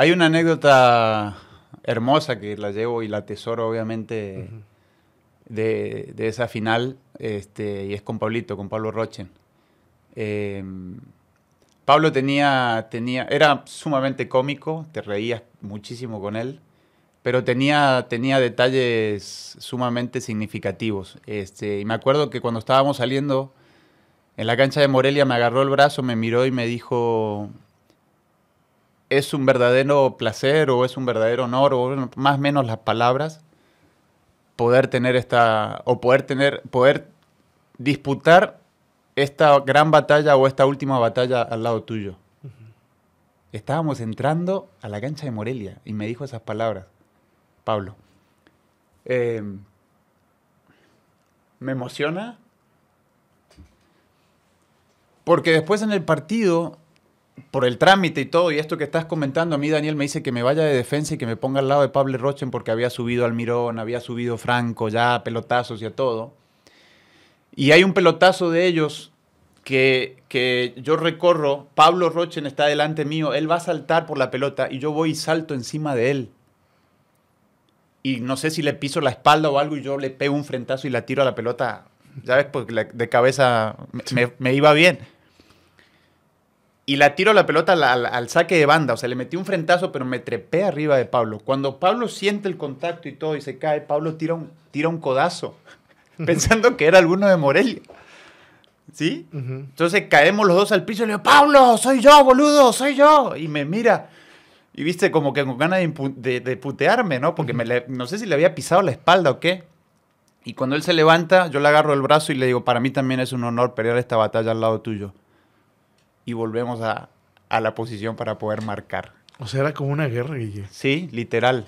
Hay una anécdota hermosa que la llevo y la tesoro obviamente, de, esa final, este, y es con Pablito, con Pablo Rochen. Em, Pablo tenía, tenía, era sumamente cómico, te reías muchísimo con él, pero tenía, tenía detalles sumamente significativos. Este, y me acuerdo que cuando estábamos saliendo en la cancha de Morelia me agarró el brazo, me miró y me dijo, es un verdadero placer o es un verdadero honor, o más o menos las palabras, poder tener esta, o poder tener, poder disputar esta gran batalla o esta última batalla al lado tuyo. Estábamos entrando a la cancha de Morelia y me dijo esas palabras, Pablo. Em, me emociona porque después en el partido por el trámite y todo, y esto que estás comentando, a mí Daniel me dice que me vaya de defensa y que me ponga al lado de Pablo Rochen porque había subido Almirón, había subido Franco, ya pelotazos y a todo. Y hay un pelotazo de ellos que, que yo recorro, Pablo Rochen está delante mío, él va a saltar por la pelota y yo voy y salto encima de él. Y no sé si le piso la espalda o algo y yo le pego un frentazo y la tiro a la pelota, ya ves, Porque de cabeza me iba bien y la tiro la pelota al, saque de banda. O sea, le metí un frentazo, pero me trepé arriba de Pablo. Cuando Pablo siente el contacto y todo y se cae, Pablo tira un, tira un codazo, pensando que era alguno de Morelia. ¿Sí? Entonces caemos los dos al piso y le digo, Pablo, soy yo, boludo, soy yo. Y me mira. Y viste, como que con ganas de, putearme, ¿no? Porque no sé si le había pisado la espalda o qué. Y cuando él se levanta, yo le agarro el brazo y le digo, para mí también es un honor pelear esta batalla al lado tuyo y volvemos a, la posición para poder marcar. O sea, era como una guerra, Guille. Sí, literal.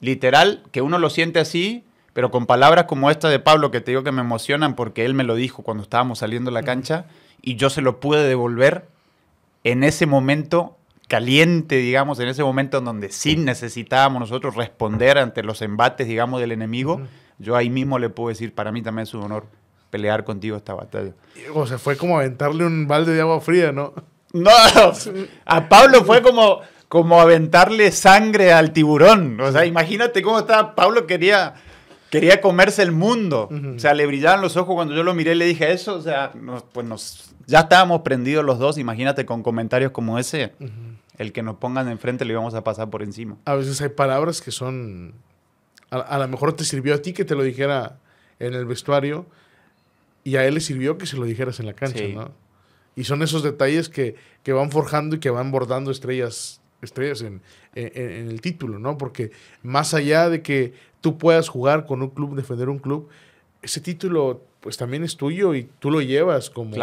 Literal, que uno lo siente así, pero con palabras como esta de Pablo que te digo que me emocionan porque él me lo dijo cuando estábamos saliendo de la cancha y yo se lo pude devolver en ese momento caliente, digamos, en ese momento en donde sí necesitábamos nosotros responder ante los embates, digamos, del enemigo, yo ahí mismo le puedo decir, para mí también es un honor pelear contigo esta batalla. O sea, fue como aventarle un balde de agua fría, ¿no? No, a Pablo fue como, como aventarle sangre al tiburón. O sea, imagínate cómo estaba. Pablo quería, quería comerse el mundo. O sea, le brillaban los ojos cuando yo lo miré y le dije eso. O sea, pues nos, ya estábamos prendidos los dos. Imagínate con comentarios como ese. El que nos pongan enfrente le íbamos a pasar por encima. A veces hay palabras que son. A, a lo mejor te sirvió a ti que te lo dijera en el vestuario y a él le sirvió que se lo dijeras en la cancha, ¿no? Y son esos detalles que, van forjando y que van bordando estrellas, estrellas en, el título, ¿no? Porque más allá de que tú puedas jugar con un club, defender un club, ese título pues también es tuyo y tú lo llevas como,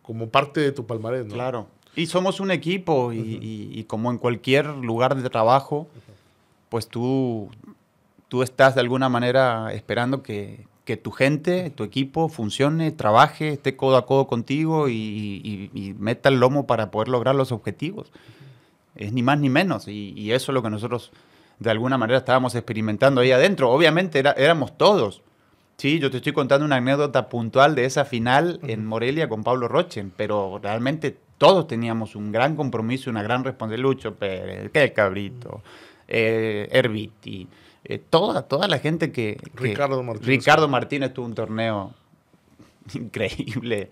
como parte de tu palmarés, ¿no? Claro. Y somos un equipo y, como en cualquier lugar de trabajo, pues tú, tú estás de alguna manera esperando que, que tu gente, tu equipo funcione, trabaje, esté codo a codo contigo y, meta el lomo para poder lograr los objetivos. Es ni más ni menos. Y, eso es lo que nosotros de alguna manera estábamos experimentando ahí adentro. Obviamente éramos todos. Sí, yo te estoy contando una anécdota puntual de esa final en Morelia con Pablo Rochen, pero realmente todos teníamos un gran compromiso una gran responsabilidad. Lucho Pérez, qué cabrito eh, Erviti, eh, toda, toda la gente que... Ricardo Martínez. tuvo un torneo increíble.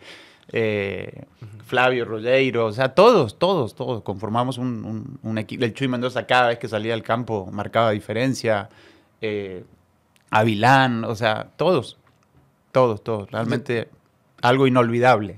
Eh, Flavio Rolleiro, o sea, todos, todos, todos conformamos un, equipo. El Chuy Mendoza cada vez que salía al campo marcaba diferencia. Eh, Avilán, o sea, todos, todos, todos. Realmente algo inolvidable.